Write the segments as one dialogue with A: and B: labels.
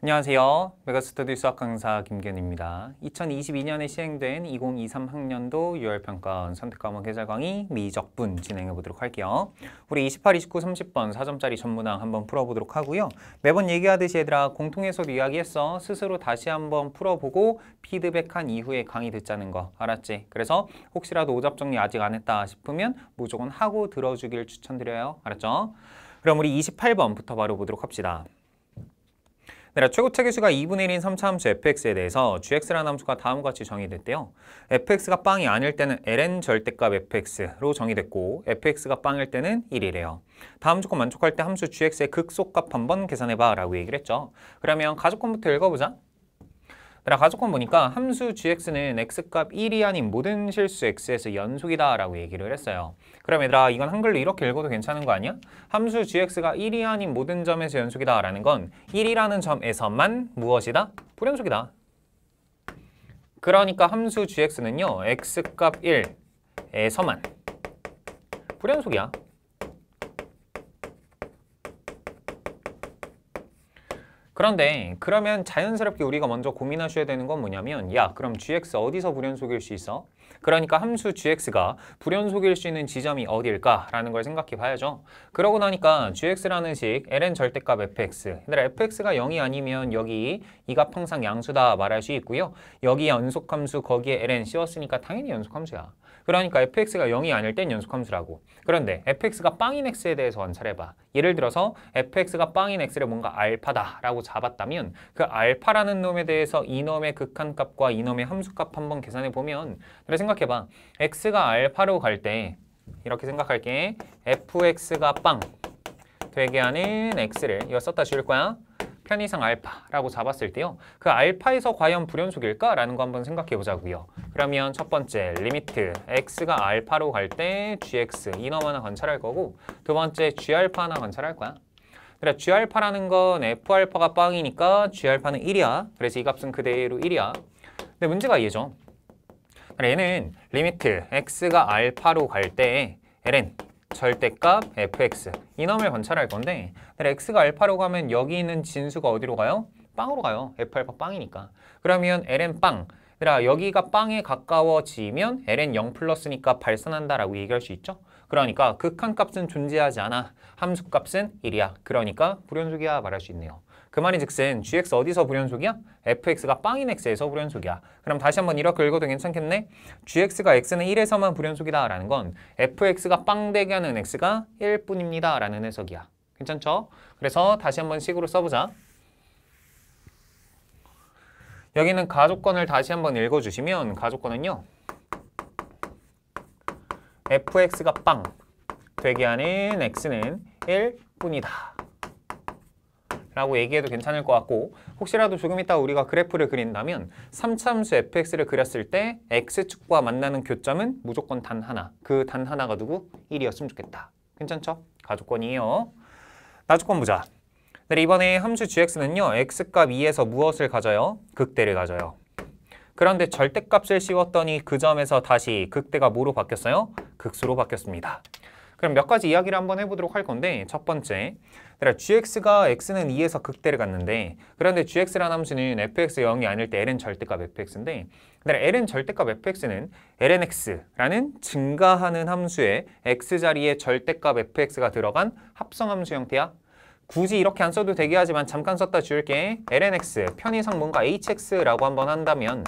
A: 안녕하세요. 메가스터디 수학 강사 김기현입니다. 2022년에 시행된 2023 학년도 6월 평가원 선택 과목 해설 강의 미적분 진행해 보도록 할게요. 우리 28, 29, 30번 4점짜리 전문항 한번 풀어보도록 하고요. 매번 얘기하듯이 얘들아 공통해설 이야기했어. 스스로 다시 한번 풀어보고 피드백한 이후에 강의 듣자는 거 알았지? 그래서 혹시라도 오답 정리 아직 안 했다 싶으면 무조건 하고 들어주길 추천드려요. 알았죠? 그럼 우리 28번부터 바로 보도록 합시다. 내라 네, 최고체 계수가 2분의 1인 3차 함수 fx에 대해서 gx라는 함수가 다음과 같이 정의됐대요. fx가 빵이 아닐 때는 ln 절대값 fx로 정의됐고 fx가 빵일 때는 1이래요. 다음 조건 만족할 때 함수 gx의 극소값 한번 계산해봐 라고 얘기를 했죠. 그러면 가족건부터 읽어보자. 가속권 보니까 함수 gx는 x값 1이 아닌 모든 실수 x에서 연속이다 라고 얘기를 했어요. 그럼 얘들아 이건 한글로 이렇게 읽어도 괜찮은 거 아니야? 함수 gx가 1이 아닌 모든 점에서 연속이다 라는 건 1이라는 점에서만 무엇이다? 불연속이다. 그러니까 함수 gx는요 x값 1에서만 불연속이야. 그런데 그러면 자연스럽게 우리가 먼저 고민하셔야 되는 건 뭐냐면 야 그럼 gx 어디서 불연속일 수 있어? 그러니까 함수 gx가 불연속일 수 있는 지점이 어딜까라는걸 생각해 봐야죠. 그러고 나니까 gx라는 식 ln 절대값 fx 얘들아 fx가 0이 아니면 여기 이 값 항상 양수다 말할 수 있고요. 여기 연속함수 거기에 ln 씌웠으니까 당연히 연속함수야. 그러니까 fx가 0이 아닐 땐 연속함수라고. 그런데 fx가 빵인 x에 대해서 관찰해봐. 예를 들어서 fx가 빵인 x를 뭔가 알파다라고 잡았다면 그 알파라는 놈에 대해서 이놈의 극한값과 이놈의 함수값 한번 계산해보면 그래 생각해봐. x가 알파로 갈 때 이렇게 생각할게. fx가 빵 되게 하는 x를 이거 썼다 지울 거야. 편의상 알파라고 잡았을 때요. 그 알파에서 과연 불연속일까라는 거 한번 생각해 보자고요. 그러면 첫 번째 리미트 x가 알파로 갈 때 gx 이너 하나 관찰할 거고 두 번째 g알파 하나 관찰할 거야. 그래 g알파라는 건 f알파가 빵이니까 g알파는 1이야. 그래서 이 값은 그대로 1이야. 근데 문제가 얘죠. 얘는 리미트 x가 알파로 갈 때 ln 절대값 fx 이놈을 관찰할 건데 x가 알파로 가면 여기 있는 진수가 어디로 가요? 빵으로 가요. f알파 빵이니까. 그러면 ln 빵. 얘들아 여기가 빵에 가까워지면 ln 0 플러스니까 발산한다라고 얘기할 수 있죠? 그러니까 극한값은 존재하지 않아. 함수값은 1이야. 그러니까 불연속이야 말할 수 있네요. 그 말인즉슨 gx 어디서 불연속이야? fx가 빵인 x에서 불연속이야. 그럼 다시 한번 이렇게 읽어도 괜찮겠네? gx가 x는 1에서만 불연속이다 라는 건 fx가 빵 되게 하는 x가 1뿐입니다 라는 해석이야. 괜찮죠? 그래서 다시 한번 식으로 써보자. 여기는 가족권을 다시 한번 읽어주시면 가족권은요. fx가 빵 되게 하는 x는 1뿐이다. 라고 얘기해도 괜찮을 것 같고 혹시라도 조금 이따 우리가 그래프를 그린다면 3차함수 fx를 그렸을 때 x축과 만나는 교점은 무조건 단 하나 그 단 하나가 누구? 1이었으면 좋겠다 괜찮죠? 가조건이에요 나조건 보자 네, 이번에 함수 gx는요 x값 2에서 무엇을 가져요? 극대를 가져요 그런데 절대값을 씌웠더니 그 점에서 다시 극대가 뭐로 바뀌었어요? 극수로 바뀌었습니다 그럼 몇 가지 이야기를 한번 해보도록 할 건데 첫 번째 그러니까 gx가 x는 2에서 극대를 갔는데 그런데 gx라는 함수는 fx0이 아닐 때 l은 절대값 fx인데 그다음 l은 절대값 fx는 lnx라는 증가하는 함수의 x자리에 절대값 fx가 들어간 합성함수 형태야 굳이 이렇게 안 써도 되게 하지만 잠깐 썼다 줄게 lnx 편의상 뭔가 hx라고 한번 한다면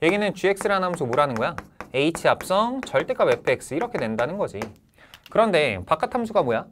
A: 여기는 gx라는 함수 뭐라는 거야? h 합성 절대값 fx 이렇게 된다는 거지. 그런데 바깥 함수가 뭐야?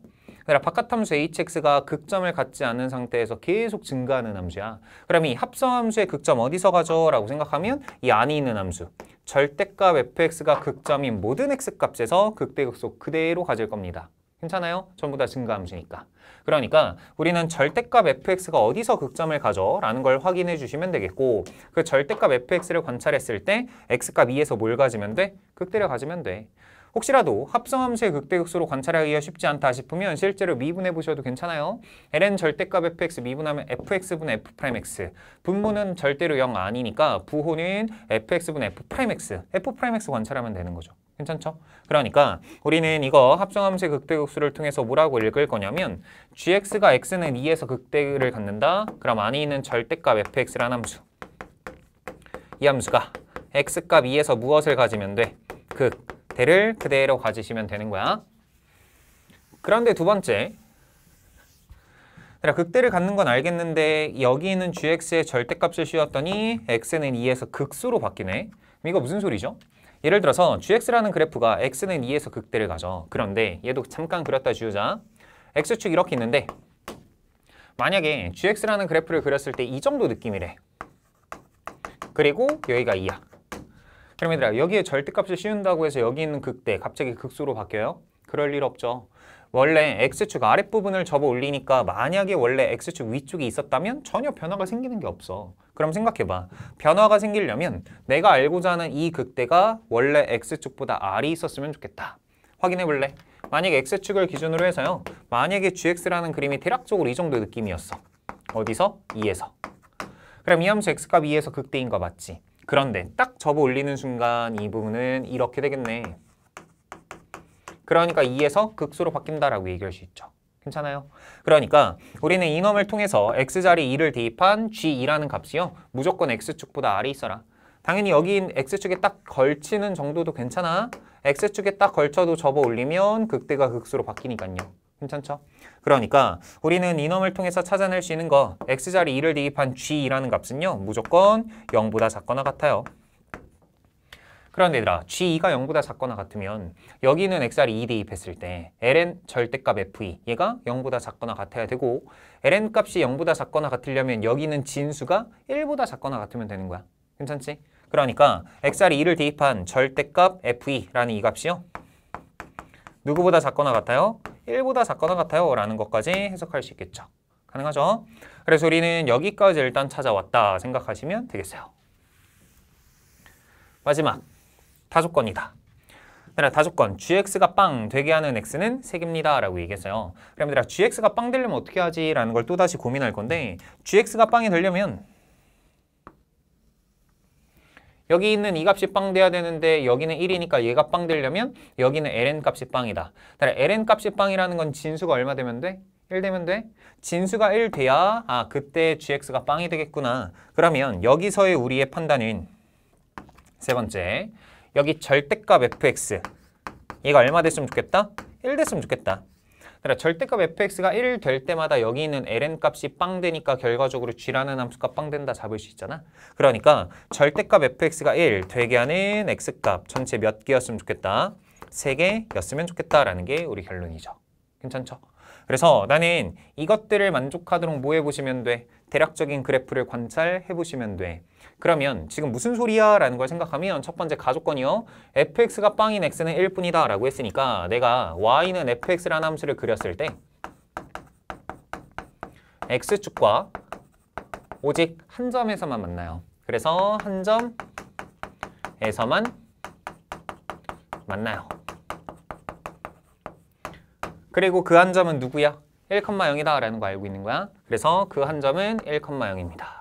A: 그래 바깥 함수 hx가 극점을 갖지 않은 상태에서 계속 증가하는 함수야. 그럼 이 합성 함수의 극점 어디서 가져? 라고 생각하면 이 안에 있는 함수 절대값 fx가 극점인 모든 x값에서 극대극소 그대로 가질 겁니다. 괜찮아요? 전부 다 증가함수니까. 그러니까 우리는 절대값 fx가 어디서 극점을 가져? 라는 걸 확인해 주시면 되겠고 그 절대값 fx를 관찰했을 때 x값 2에서 뭘 가지면 돼? 극대를 가지면 돼. 혹시라도 합성함수의 극대극수로 관찰하기가 쉽지 않다 싶으면 실제로 미분해 보셔도 괜찮아요. ln 절대값 fx 미분하면 fx분 f'x 분모는 절대로 0 아니니까 부호는 fx분 f'x f'x 관찰하면 되는 거죠. 괜찮죠? 그러니까 우리는 이거 합성함수의 극대극수를 통해서 뭐라고 읽을 거냐면 gx가 x는 2에서 극대를 갖는다. 그럼 안에 있는 절대값 fx라는 함수. 이 함수가 x값 2에서 무엇을 가지면 돼? 극, 대를 그대로 가지시면 되는 거야. 그런데 두 번째, 내가 극대를 갖는 건 알겠는데 여기 있는 gx의 절대값을 씌웠더니 x는 2에서 극수로 바뀌네. 이거 무슨 소리죠? 예를 들어서 gx라는 그래프가 x는 2에서 극대를 가져. 그런데 얘도 잠깐 그렸다 지우자. x축 이렇게 있는데 만약에 gx라는 그래프를 그렸을 때 이 정도 느낌이래. 그리고 여기가 2야. 그럼 얘들아 여기에 절대값을 씌운다고 해서 여기 있는 극대 갑자기 극수로 바뀌어요? 그럴 일 없죠. 원래 X축 아랫부분을 접어 올리니까 만약에 원래 X축 위쪽에 있었다면 전혀 변화가 생기는 게 없어. 그럼 생각해봐. 변화가 생기려면 내가 알고자 하는 이 극대가 원래 X축보다 R이 있었으면 좋겠다. 확인해볼래? 만약에 X축을 기준으로 해서요. 만약에 GX라는 그림이 대략적으로 이 정도 느낌이었어. 어디서? 2에서. 그럼 이 함수 X값 2에서 극대인 거 맞지? 그런데 딱 접어 올리는 순간 이 부분은 이렇게 되겠네. 그러니까 2에서 극수로 바뀐다라고 얘기할 수 있죠. 괜찮아요? 그러니까 우리는 이놈을 통해서 x자리 2를 대입한 g2라는 값이요. 무조건 x축보다 아래 있어라. 당연히 여기 x축에 딱 걸치는 정도도 괜찮아. x축에 딱 걸쳐도 접어 올리면 극대가 극수로 바뀌니까요. 괜찮죠? 그러니까 우리는 이놈을 통해서 찾아낼 수 있는 거 x자리 2를 대입한 g2라는 값은요. 무조건 0보다 작거나 같아요. 그런데 얘들아, G2가 0보다 작거나 같으면 여기는 XR이 2 대입했을 때 LN 절대값 FE 얘가 0보다 작거나 같아야 되고 LN 값이 0보다 작거나 같으려면 여기는 진수가 1보다 작거나 같으면 되는 거야. 괜찮지? 그러니까 XR이 2를 대입한 절대값 FE라는 이 값이요. 누구보다 작거나 같아요? 1보다 작거나 같아요 라는 것까지 해석할 수 있겠죠. 가능하죠? 그래서 우리는 여기까지 일단 찾아왔다 생각하시면 되겠어요. 마지막 다섯 건이다. 다섯 건 gx가 빵 되게 하는 x는 색입니다 라고 얘기했어요 그럼 얘들아 gx가 빵 되려면 어떻게 하지? 라는 걸 또다시 고민할 건데 gx가 빵이 되려면 여기 있는 이 값이 빵 돼야 되는데 여기는 1이니까 얘가 빵 되려면 여기는 ln 값이 빵이다 ln 값이 빵이라는 건 진수가 얼마 되면 돼? 1 되면 돼? 진수가 1 돼야 아 그때 gx가 빵이 되겠구나 그러면 여기서의 우리의 판단은 세 번째 여기 절대값 fx 얘가 얼마 됐으면 좋겠다? 1 됐으면 좋겠다. 그러니까 절대값 fx가 1 될 때마다 여기 있는 ln 값이 빵 되니까 결과적으로 g라는 함수가 빵 된다 잡을 수 있잖아. 그러니까 절대값 fx가 1 되게 하는 x값 전체 몇 개였으면 좋겠다. 3개였으면 좋겠다라는 게 우리 결론이죠. 괜찮죠? 그래서 나는 이것들을 만족하도록 뭐 해보시면 돼? 대략적인 그래프를 관찰해보시면 돼. 그러면 지금 무슨 소리야? 라는 걸 생각하면 첫 번째 가족권이요. fx가 빵인 x는 1뿐이다 라고 했으니까 내가 y는 fx라는 함수를 그렸을 때 x축과 오직 한 점에서만 만나요. 그래서 한 점에서만 만나요. 그리고 그 한 점은 누구야? 1,0이다 라는 거 알고 있는 거야. 그래서 그 한 점은 1,0입니다.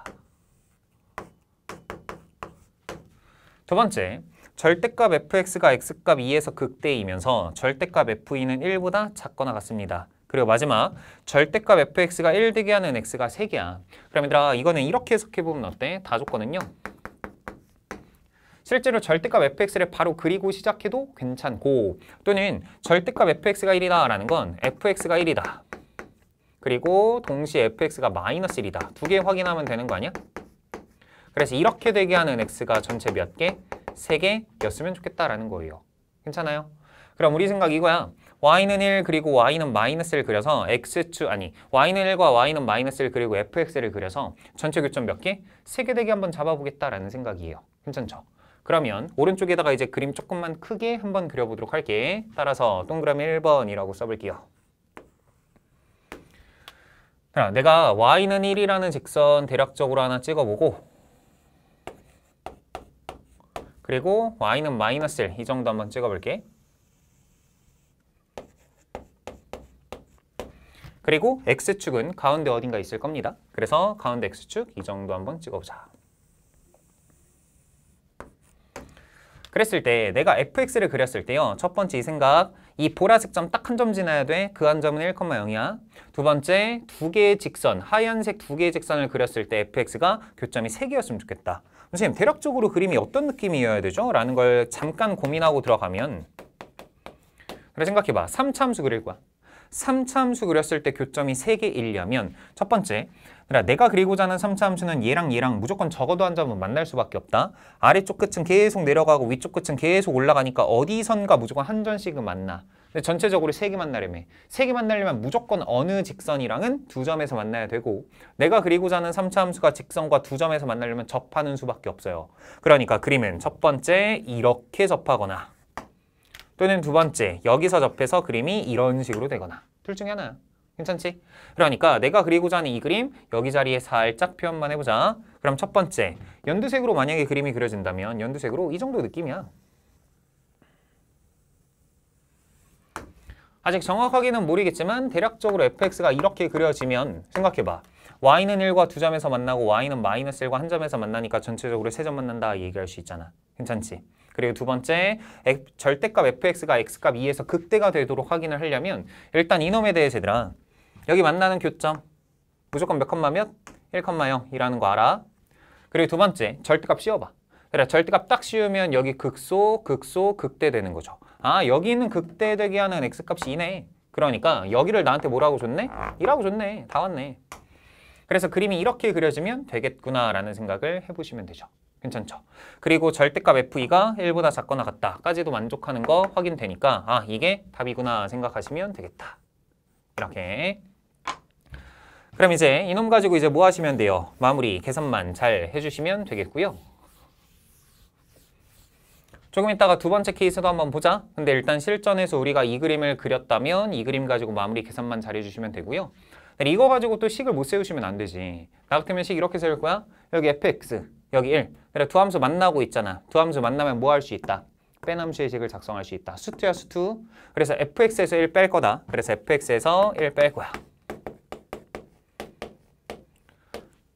A: 두 번째, 절대값 fx가 x값 2에서 극대이면서 절대값 fe는 1보다 작거나 같습니다. 그리고 마지막, 절대값 fx가 1 되게 하는 x가 3개야. 그럼 얘들아, 이거는 이렇게 해석해보면 어때? 다 조건은요. 실제로 절대값 fx를 바로 그리고 시작해도 괜찮고 또는 절대값 fx가 1이다라는 건 fx가 1이다. 그리고 동시에 fx가 마이너스 1이다. 두 개 확인하면 되는 거 아니야? 그래서 이렇게 되게 하는 x가 전체 몇 개? 세개였으면 좋겠다라는 거예요. 괜찮아요? 그럼 우리 생각 이거야. y는 1 그리고 y는 마이너스 를 그려서 x축 아니 y는 1과 y는 마이너스 를 그리고 fx를 그려서 전체 교점 몇 개? 세 개 되게 한번 잡아보겠다라는 생각이에요. 괜찮죠? 그러면 오른쪽에다가 이제 그림 조금만 크게 한번 그려보도록 할게. 따라서 동그라미 1번이라고 써볼게요. 내가 y는 1이라는 직선 대략적으로 하나 찍어보고 그리고 y는 마이너스 1, 이 정도 한번 찍어볼게. 그리고 x축은 가운데 어딘가 있을 겁니다. 그래서 가운데 x축 이 정도 한번 찍어보자. 그랬을 때 내가 fx를 그렸을 때요. 첫 번째 이 생각, 이 보라색 점 딱 한 점 지나야 돼. 그 한 점은 1,0이야. 두 번째, 두 개의 직선, 하얀색 두 개의 직선을 그렸을 때 fx가 교점이 3개였으면 좋겠다. 선생님 대략적으로 그림이 어떤 느낌이어야 되죠? 라는 걸 잠깐 고민하고 들어가면 그래 생각해봐. 3차함수 그릴 거야. 3차함수 그렸을 때 교점이 3개일려면첫 번째, 내가 그리고자 하는 3차함수는 얘랑 얘랑 무조건 적어도 한 점은 만날 수밖에 없다. 아래쪽 끝은 계속 내려가고 위쪽 끝은 계속 올라가니까 어디선가 무조건 한 점씩은 만나. 근데 전체적으로 3개 만나려면 3개 만나려면 무조건 어느 직선이랑은 두 점에서 만나야 되고 내가 그리고자 하는 3차 함수가 직선과 두 점에서 만나려면 접하는 수밖에 없어요. 그러니까 그림은 첫 번째 이렇게 접하거나 또는 두 번째, 여기서 접해서 그림이 이런 식으로 되거나 둘 중에 하나야. 괜찮지? 그러니까 내가 그리고자 하는 이 그림 여기 자리에 살짝 표현만 해보자. 그럼 첫 번째, 연두색으로 만약에 그림이 그려진다면 연두색으로 이 정도 느낌이야. 아직 정확하게는 모르겠지만 대략적으로 fx가 이렇게 그려지면 생각해봐. y는 1과 2점에서 만나고 y는 마이너스 1과 1점에서 만나니까 전체적으로 3점 만난다 얘기할 수 있잖아. 괜찮지? 그리고 두 번째 절대값 fx가 x값 2에서 극대가 되도록 확인을 하려면 일단 이놈에 대해서 얘들아 여기 만나는 교점 무조건 몇 컴마 몇? 1,0이라는 거 알아. 그리고 두 번째 절대값 씌워봐. 그래 절대값 딱 씌우면 여기 극소, 극소, 극대되는 거죠. 아 여기 있는 극대되게 하는 x값이 이네 그러니까 여기를 나한테 뭐라고 줬네? 2라고 줬네. 다 왔네. 그래서 그림이 이렇게 그려지면 되겠구나라는 생각을 해보시면 되죠. 괜찮죠? 그리고 절대값 FE가 1보다 작거나 같다까지도 만족하는 거 확인되니까 아 이게 답이구나 생각하시면 되겠다. 이렇게 그럼 이제 이놈 가지고 이제 뭐 하시면 돼요? 마무리 계산만 잘 해주시면 되겠고요. 조금 이따가 두 번째 케이스도 한번 보자. 근데 일단 실전에서 우리가 이 그림을 그렸다면 이 그림 가지고 마무리 계산만 잘해주시면 되고요. 이거 가지고 또 식을 못 세우시면 안 되지. 나 같으면 식 이렇게 세울 거야. 여기 fx 여기 1. 그래 두 함수 만나고 있잖아. 두 함수 만나면 뭐 할 수 있다? 뺀 함수의 식을 작성할 수 있다. 수트야 수트. 그래서 fx에서 1 뺄 거다. 그래서 fx에서 1 뺄 거야.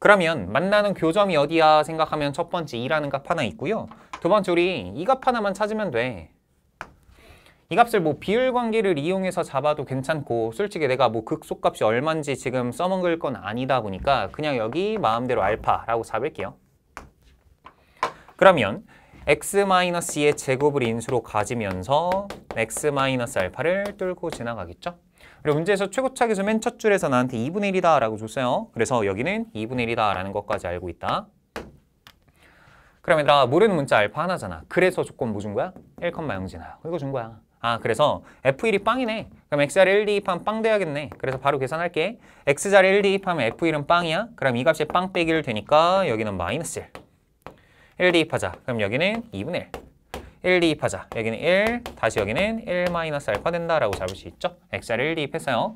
A: 그러면 만나는 교점이 어디야 생각하면 첫 번째 2라는 값 하나 있고요. 두 번째 우리 이 값 하나만 찾으면 돼. 이 값을 뭐 비율 관계를 이용해서 잡아도 괜찮고 솔직히 내가 뭐 극소값이 얼만지 지금 써먹을 건 아니다 보니까 그냥 여기 마음대로 알파라고 잡을게요. 그러면 x-c의 제곱을 인수로 가지면서 x-알파를 뚫고 지나가겠죠? 그리고 문제에서 최고차계수 맨첫 줄에서 나한테 2분의 1이다 라고 줬어요. 그래서 여기는 2분의 1이다 라는 것까지 알고 있다. 그럼 얘들아 모르는 문자 알파 하나잖아. 그래서 조건 뭐 준 거야? 1,0진아. 이거 준 거야. 아 그래서 F1이 빵이네. 그럼 X자리 1, 2, 2하면 빵 돼야겠네. 그래서 바로 계산할게. X자리 1, 2, 2하면 F1은 빵이야. 그럼 이 값이 빵 빼기를 되니까 여기는 마이너스 1. 1 대입하자. 그럼 여기는 2분의 1. 1 대입하자. 여기는 1, 다시 여기는 1 마이너스 알파 된다라고 잡을 수 있죠. x를 1 대입했어요.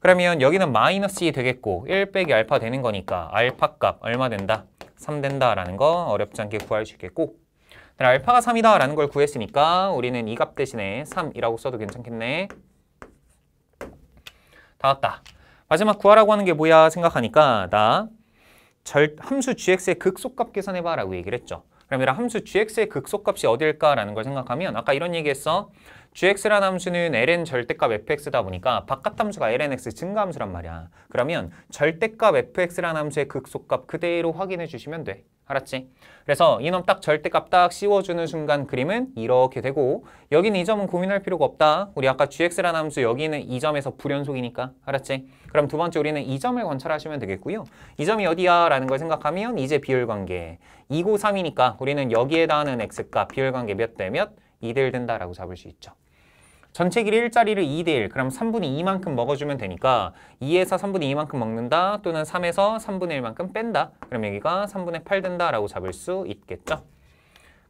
A: 그러면 여기는 마이너스 2 되겠고 1 빼기 알파 되는 거니까 알파 값 얼마 된다? 3 된다라는 거 어렵지 않게 구할 수 있겠고 알파가 3이다 라는 걸 구했으니까 우리는 이 값 대신에 3이라고 써도 괜찮겠네. 다 왔다. 마지막 구하라고 하는 게 뭐야 생각하니까 나 절, 함수 gx의 극소값 계산해봐 라고 얘기를 했죠. 그럼 이런 함수 gx의 극소값이 어디까라는걸 생각하면 아까 이런 얘기했어. gx란 함수는 ln 절대값 fx다 보니까 바깥 함수가 lnx 증가 함수란 말이야. 그러면 절대값 fx란 함수의 극소값 그대로 확인해 주시면 돼. 알았지? 그래서 이놈 딱 절대값 딱 씌워주는 순간 그림은 이렇게 되고 여기는 이 점은 고민할 필요가 없다. 우리 아까 g x 라 함수 여기는 이 점에서 불연속이니까. 알았지? 그럼 두 번째 우리는 이 점을 관찰하시면 되겠고요. 이 점이 어디야? 라는 걸 생각하면 이제 비율관계 2, 고 3이니까 우리는 여기에 닿는 x값 비율관계 몇 대 몇? 2대1 된다라고 잡을 수 있죠. 전체 길이 1자리를 2대1 그럼 3분의 2만큼 먹어주면 되니까 2에서 3분의 2만큼 먹는다 또는 3에서 3분의 1만큼 뺀다 그럼 여기가 3분의 8 된다라고 잡을 수 있겠죠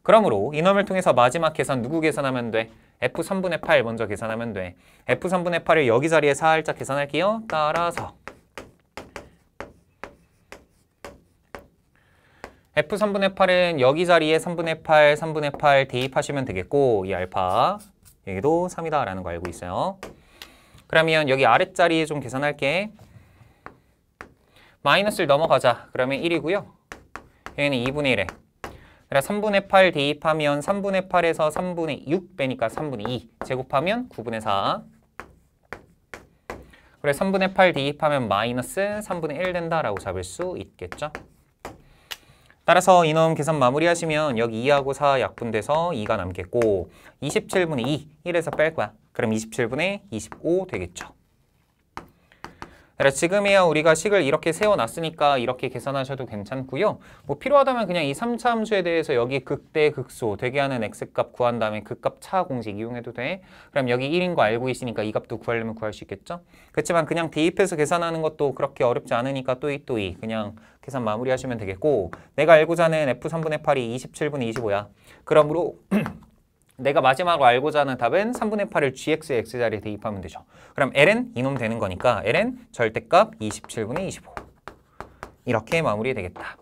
A: 그러므로 이놈을 통해서 마지막 계산 누구 계산하면 돼? F3분의 8 먼저 계산하면 돼 F3분의 8을 여기 자리에 살짝 계산할게요 따라서 F3분의 8은 여기 자리에 3분의 8, 3분의 8 대입하시면 되겠고 이 알파 여기도 3이다라는 거 알고 있어요. 그러면 여기 아랫자리 좀 계산할게. 마이너스를 넘어가자. 그러면 1이고요. 여기는 2분의 1에. 3분의 그러니까 8 대입하면 3분의 8에서 3분의 6 빼니까 3분의 2. 제곱하면 9분의 4. 그래 3분의 8 대입하면 마이너스 3분의 1 된다라고 잡을 수 있겠죠. 따라서 이놈 계산 마무리하시면 여기 2하고 4 약분돼서 2가 남겠고 27분의 2, 1에서 뺄 거야. 그럼 27분의 25 되겠죠. 그래서 지금이야 우리가 식을 이렇게 세워놨으니까 이렇게 계산하셔도 괜찮고요. 뭐 필요하다면 그냥 이 3차 함수에 대해서 여기 극대 극소 되게 하는 x값 구한 다음에 극값 그 차 공식 이용해도 돼. 그럼 여기 1인 거 알고 있으니까 이 값도 구하려면 구할 수 있겠죠? 그렇지만 그냥 대입해서 계산하는 것도 그렇게 어렵지 않으니까 또이 또이 그냥 계산 마무리하시면 되겠고 내가 알고자 하는 f3분의 8이 27분의 25야. 그러므로 내가 마지막으로 알고자 하는 답은 3분의 8을 gx의 x자리에 대입하면 되죠. 그럼 ln 이놈 되는 거니까 ln 절대값 27분의 25 이렇게 마무리되겠다.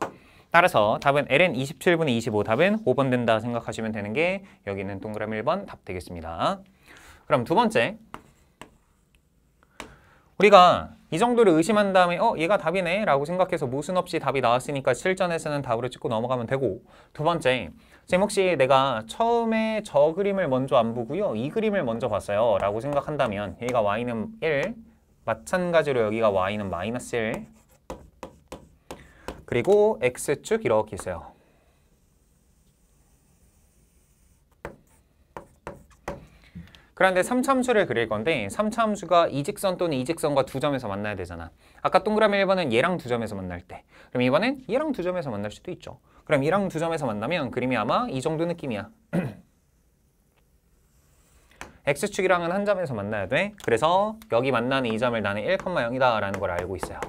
A: 따라서 답은 ln 27분의 25 답은 5번 된다 생각하시면 되는 게 여기 있는 동그라미 1번 답 되겠습니다. 그럼 두 번째 우리가 이 정도를 의심한 다음에 어 얘가 답이네 라고 생각해서 모순 없이 답이 나왔으니까 실전에서는 답으로 찍고 넘어가면 되고 두 번째 제목 시 내가 처음에 저 그림을 먼저 안 보고요 이 그림을 먼저 봤어요 라고 생각한다면 얘가 y는 1 마찬가지로 여기가 y는 마이너스 1 그리고 x축 이렇게 있어요 그런데 3차함수를 그릴 건데 3차함수가 이 직선 또는 이 직선과 두 점에서 만나야 되잖아. 아까 동그라미 1번은 얘랑 두 점에서 만날 때. 그럼 이번엔 얘랑 두 점에서 만날 수도 있죠. 그럼 얘랑 두 점에서 만나면 그림이 아마 이 정도 느낌이야. X축이랑은 한 점에서 만나야 돼. 그래서 여기 만나는 이 점을 나는 1,0이다 라는 걸 알고 있어요.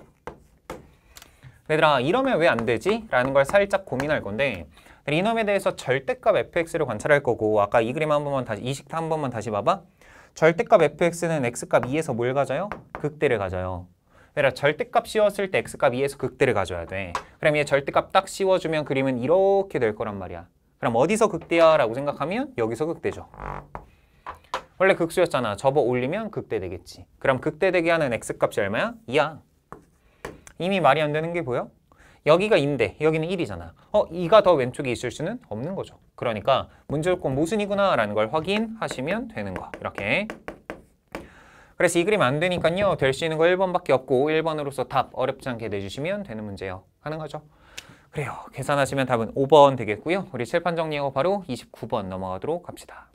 A: 얘들아 이러면 왜 안 되지? 라는 걸 살짝 고민할 건데 이놈에 대해서 절대값 fx를 관찰할 거고 아까 이 그림 한 번만 다시 이 식타 한 번만 다시 봐봐. 절대값 fx는 x값 2에서 뭘 가져요? 극대를 가져요. 그러니 절대값 씌웠을 때 x값 2에서 극대를 가져야 돼. 그럼 얘 절대값 딱 씌워주면 그림은 이렇게 될 거란 말이야. 그럼 어디서 극대야? 라고 생각하면 여기서 극대죠. 원래 극수였잖아. 접어 올리면 극대 되겠지. 그럼 극대 되게 하는 x값이 얼마야? 2야. 이미 말이 안 되는 게 보여? 여기가 2인데 여기는 1이잖아. 어, 2가 더 왼쪽에 있을 수는 없는 거죠. 그러니까 문제조건 모순이구나 라는 걸 확인하시면 되는 거. 이렇게. 그래서 이 그림 안 되니까요. 될 수 있는 거 1번밖에 없고 1번으로서 답 어렵지 않게 내주시면 되는 문제예요. 가능하죠? 그래요. 계산하시면 답은 5번 되겠고요. 우리 칠판 정리하고 바로 29번 넘어가도록 합시다.